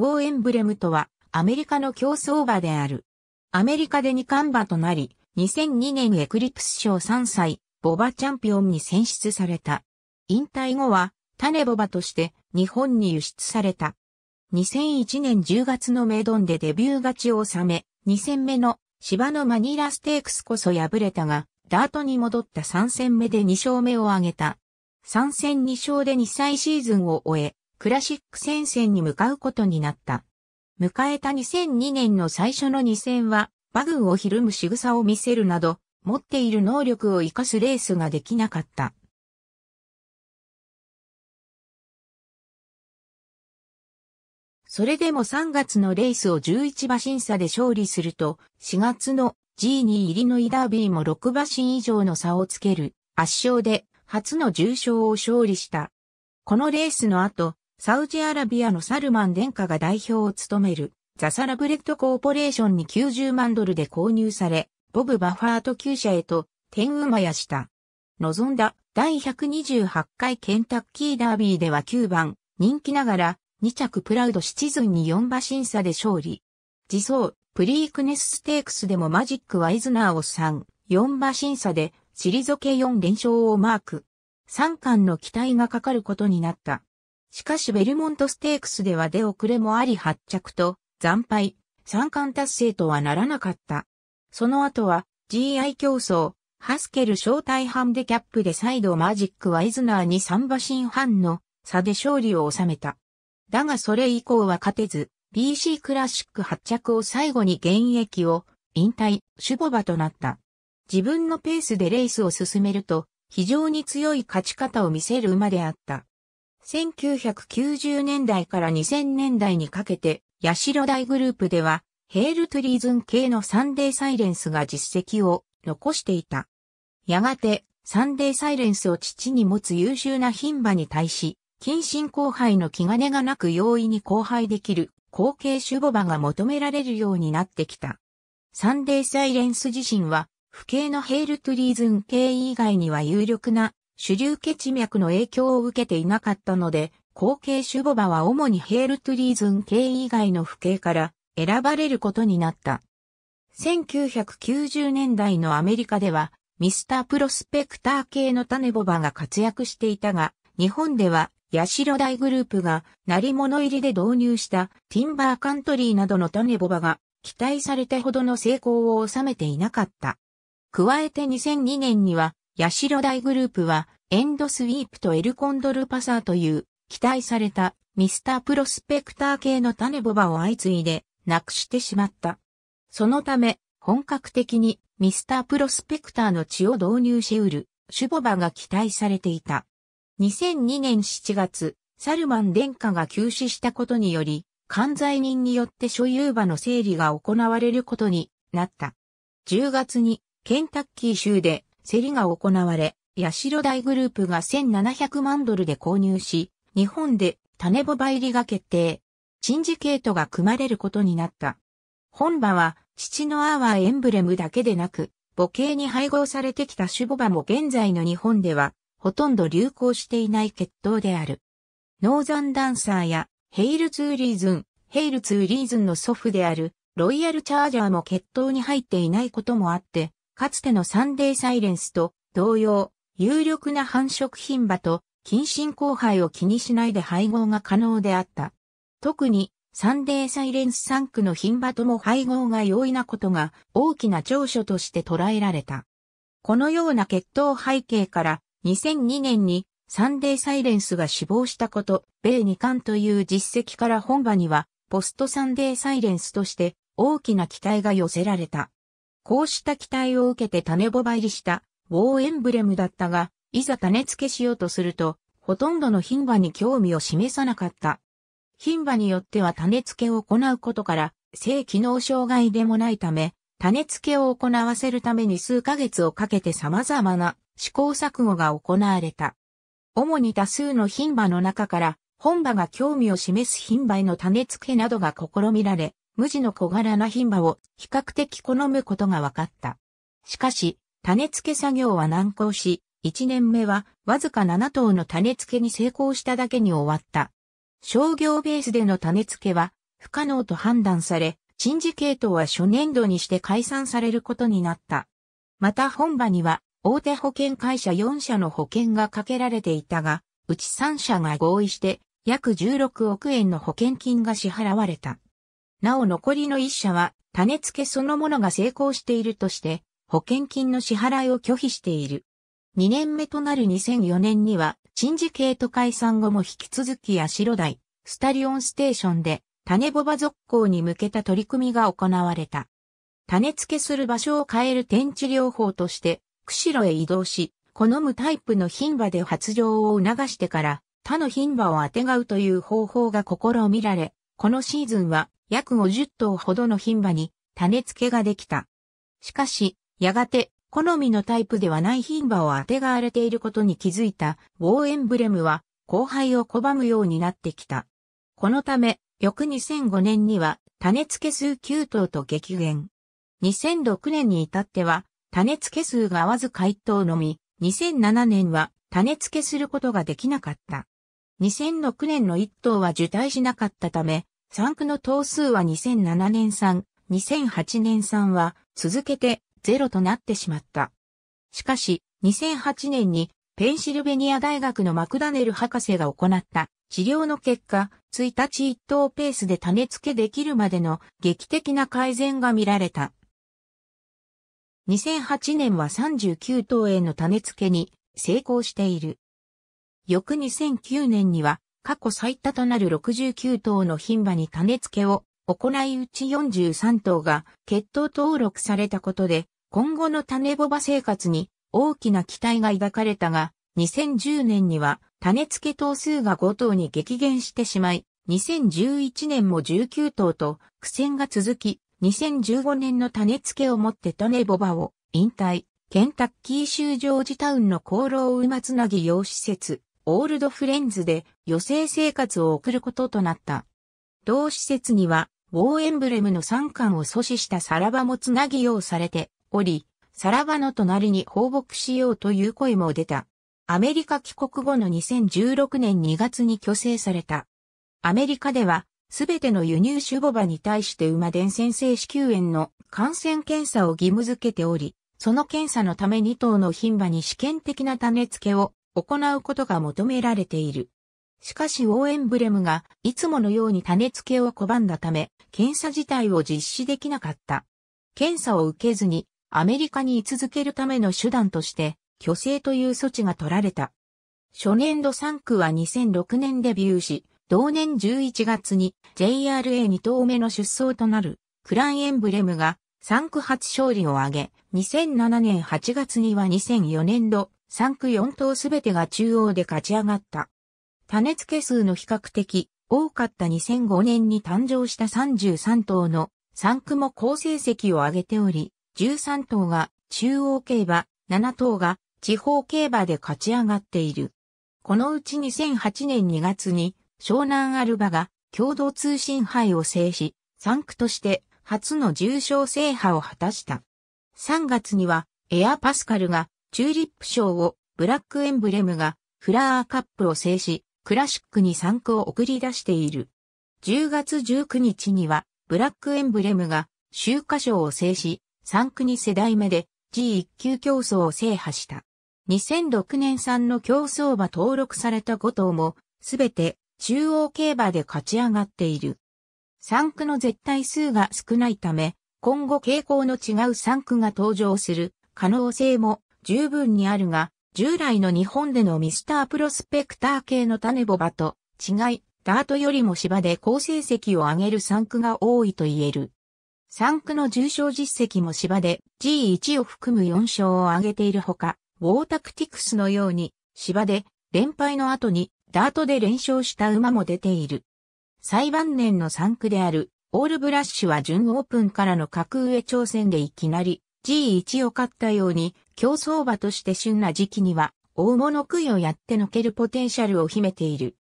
ウォーエンブレムとは、アメリカの競走馬である。アメリカで二冠馬となり、2002年エクリプス賞3歳、ボバチャンピオンに選出された。引退後は、種ボバとして日本に輸出された。2001年10月のメイドンでデビュー勝ちを収め、2戦目の芝のマニラステークスこそ敗れたが、ダートに戻った3戦目で2勝目を挙げた。3戦2勝で2歳シーズンを終え、クラシック戦線に向かうことになった。迎えた2002年の最初の2戦は、馬群をひるむ仕草を見せるなど、持っている能力を活かすレースができなかった。それでも3月のレースを11馬審査で勝利すると、4月の G2 入りのイダービーも6馬身以上の差をつける圧勝で初の重賞を勝利した。このレースの後、サウジアラビアのサルマン殿下が代表を務めるザサラブレッドコーポレーションに90万ドルで購入され、ボブ・バファート旧社へと天馬やした。望んだ第128回ケンタッキーダービーでは9番、人気ながら2着プラウドシチズンに4馬審査で勝利。自走、プリークネスステークスでもマジック・ワイズナーを3、4馬審査で、退け4連勝をマーク。3冠の期待がかかることになった。しかしベルモントステークスでは出遅れもあり発着と惨敗、三冠達成とはならなかった。その後は GI 競争、ハスケル招待ハンデキャップで再度マジック・ワイズナーに3馬身半の差で勝利を収めた。だがそれ以降は勝てず、BC クラシック発着を最後に現役を引退、守護馬となった。自分のペースでレースを進めると、非常に強い勝ち方を見せる馬であった。1990年代から2000年代にかけて、ヤシロ大グループでは、ヘールトゥリーズン系のサンデーサイレンスが実績を残していた。やがて、サンデーサイレンスを父に持つ優秀な牝馬に対し、近親交配の気兼ねがなく容易に交配できる後継守母馬が求められるようになってきた。サンデーサイレンス自身は、不敬のヘールトゥリーズン系以外には有力な主流血脈の影響を受けていなかったので、後継種ボバは主にヘールトゥリーズン系以外の父系から選ばれることになった。1990年代のアメリカでは、ミスタープロスペクター系の種ボバが活躍していたが、日本では、ヤシロ大グループが、鳴り物入りで導入した、ティンバーカントリーなどの種ボバが、期待されたほどの成功を収めていなかった。加えて2002年には、ヤシロ大グループは、エンドスウィープとエルコンドルパサーという、期待されたミスタープロスペクター系の種ボバを相次いで、なくしてしまった。そのため、本格的にミスタープロスペクターの血を導入し得る、シュボバが期待されていた。2002年7月、サルマン殿下が急死したことにより、関罪人によって所有馬の整理が行われることになった。10月にケンタッキー州で競りが行われ、社大グループが1700万ドルで購入し、日本で種ボバ入りが決定。チンジケートが組まれることになった。本場は、父のアワーエンブレムだけでなく、母系に配合されてきたュボバも現在の日本では、ほとんど流行していない血統である。ノーザンダンサーや、ヘイルツーリーズン、ヘイルツーリーズンの祖父である、ロイヤルチャージャーも血統に入っていないこともあって、かつてのサンデーサイレンスと同様、有力な繁殖牝馬と近親交配を気にしないで配合が可能であった。特に、サンデーサイレンス3区の牝馬とも配合が容易なことが大きな長所として捉えられた。このような血統背景から2002年にサンデーサイレンスが死亡したこと、米2冠という実績から本場にはポストサンデーサイレンスとして大きな期待が寄せられた。こうした期待を受けて種ボバ入りしたウォーエンブレムだったが、いざ種付けしようとすると、ほとんどの牝馬に興味を示さなかった。牝馬によっては種付けを行うことから、性機能障害でもないため、種付けを行わせるために数ヶ月をかけて様々な試行錯誤が行われた。主に多数の牝馬の中から、本馬が興味を示す牝馬への種付けなどが試みられ、無地の小柄な品馬を比較的好むことが分かった。しかし、種付け作業は難航し、1年目はわずか7頭の種付けに成功しただけに終わった。商業ベースでの種付けは不可能と判断され、陳事系統は初年度にして解散されることになった。また本場には大手保険会社4社の保険がかけられていたが、うち3社が合意して約16億円の保険金が支払われた。なお残りの1社は種付けそのものが成功しているとして、保険金の支払いを拒否している。2年目となる2004年には、チンジケ解散後も引き続き八代台、スタリオンステーションで、種ボバ続行に向けた取り組みが行われた。種付けする場所を変える天地療法として、釧路へ移動し、好むタイプの品馬で発情を促してから、他の品馬をあてがうという方法が試みられ、このシーズンは約50頭ほどの牝馬に種付けができた。しかし、やがて、好みのタイプではない牝馬を当てがわれていることに気づいたウォーエンブレムは、後輩を拒むようになってきた。このため、翌2005年には、種付け数9頭と激減。2006年に至っては、種付け数が合わず回答のみ、2007年は種付けすることができなかった。2006年の1頭は受胎しなかったため、産区の頭数は2007年産、2008年産は続けてゼロとなってしまった。しかし、2008年にペンシルベニア大学のマクダネル博士が行った治療の結果、1日1等ペースで種付けできるまでの劇的な改善が見られた。2008年は39等への種付けに成功している。翌2009年には過去最多となる69頭の牝馬に種付けを行いうち43頭が血統登録されたことで、今後の種ボバ生活に大きな期待が抱かれたが、2010年には種付け頭数が5頭に激減してしまい、2011年も19頭と苦戦が続き、2015年の種付けをもって種ボバを引退、ケンタッキー州ジョージタウンの功労馬つなぎ用施設、オールドフレンズで余生生活を送ることとなった。同施設には、ウォーエンブレムの3巻を阻止したさらばもつなぎようされており、さらばの隣に放牧しようという声も出た。アメリカ帰国後の2016年2月に去勢された。アメリカでは、すべての輸入種母場に対して馬伝染性子宮炎の感染検査を義務付けており、その検査のため2頭の牝馬に試験的な種付けを行うことが求められている。しかしオーエンブレムがいつものように種付けを拒んだため、検査自体を実施できなかった。検査を受けずにアメリカに居続けるための手段として、虚勢という措置が取られた。初年度3区は2006年デビューし、同年11月に JRA2 頭目の出走となるクランエンブレムが3区初勝利を挙げ、2007年8月には2004年度3区4頭すべてが中央で勝ち上がった。種付け数の比較的多かった2005年に誕生した33頭の3区も好成績を上げており、13頭が中央競馬、7頭が地方競馬で勝ち上がっている。このうち2008年2月に湘南アルバが共同通信杯を制し、3区として初の重賞制覇を果たした。3月にはエアパスカルがチューリップ賞をブラックエンブレムがフラワーカップを制し、クラシックに参区を送り出している。10月19日には、ブラックエンブレムが、秋華賞を制し、3区に世代目で G1 級競争を制覇した。2006年産の競争馬登録された5頭も、すべて中央競馬で勝ち上がっている。3区の絶対数が少ないため、今後傾向の違う3区が登場する可能性も十分にあるが、従来の日本でのミスタープロスペクター系の種ボバと違い、ダートよりも芝で高成績を上げる3区が多いと言える。3区の重賞実績も芝で G1 を含む4勝を上げているほか、ウォータクティクスのように芝で連敗の後にダートで連勝した馬も出ている。最晩年の3区であるオールブラッシュは準オープンからの格上挑戦でいきなり G1 を買ったように、競争馬として旬な時期には、大物食いをやってのけるポテンシャルを秘めている。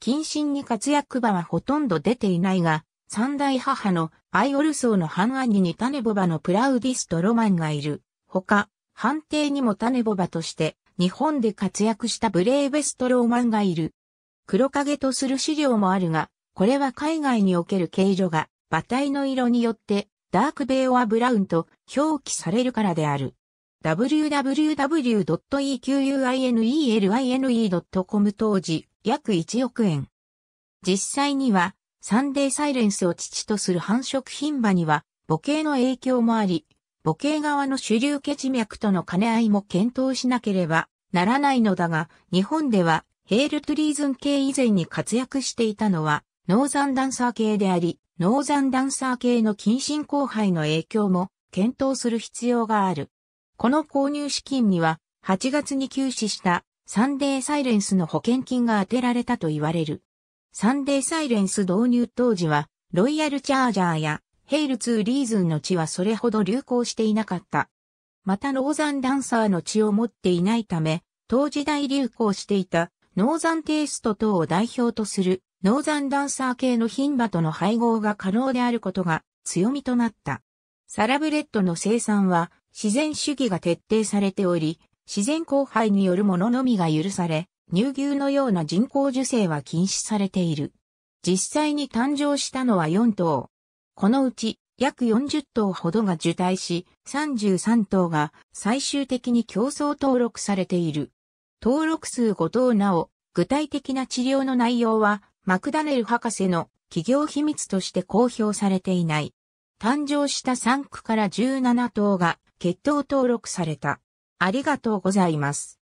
近親に活躍馬はほとんど出ていないが、三大母のアイオルソーの半兄にタネボバのプラウディストロマンがいる。他、判定にもタネボバとして日本で活躍したブレーベストローマンがいる。黒影とする資料もあるが、これは海外における形状が馬体の色によってダークベイオアブラウンと表記されるからである。w w w e q u i n e l i n e c o m 当時約1億円。実際にはサンデーサイレンスを父とする繁殖牝馬には母系の影響もあり、母系側の主流血脈との兼ね合いも検討しなければならないのだが、日本ではヘールトリーズン系以前に活躍していたのはノーザンダンサー系であり、ノーザンダンサー系の近親交配の影響も検討する必要がある。この購入資金には8月に休止したサンデーサイレンスの保険金が充てられたと言われる。サンデーサイレンス導入当時はロイヤルチャージャーやヘイルツーリーズンの地はそれほど流行していなかった。またノーザンダンサーの血を持っていないため、当時代流行していたノーザンテイスト等を代表とするノーザンダンサー系の牝馬との配合が可能であることが強みとなった。サラブレッドの生産は自然主義が徹底されており、自然交配によるもののみが許され、乳牛のような人工受精は禁止されている。実際に誕生したのは4頭。このうち約40頭ほどが受胎し、33頭が最終的に競争登録されている。登録数5頭なお、具体的な治療の内容はマクダネル博士の企業秘密として公表されていない。誕生した3区から17頭が血統登録された。ありがとうございます。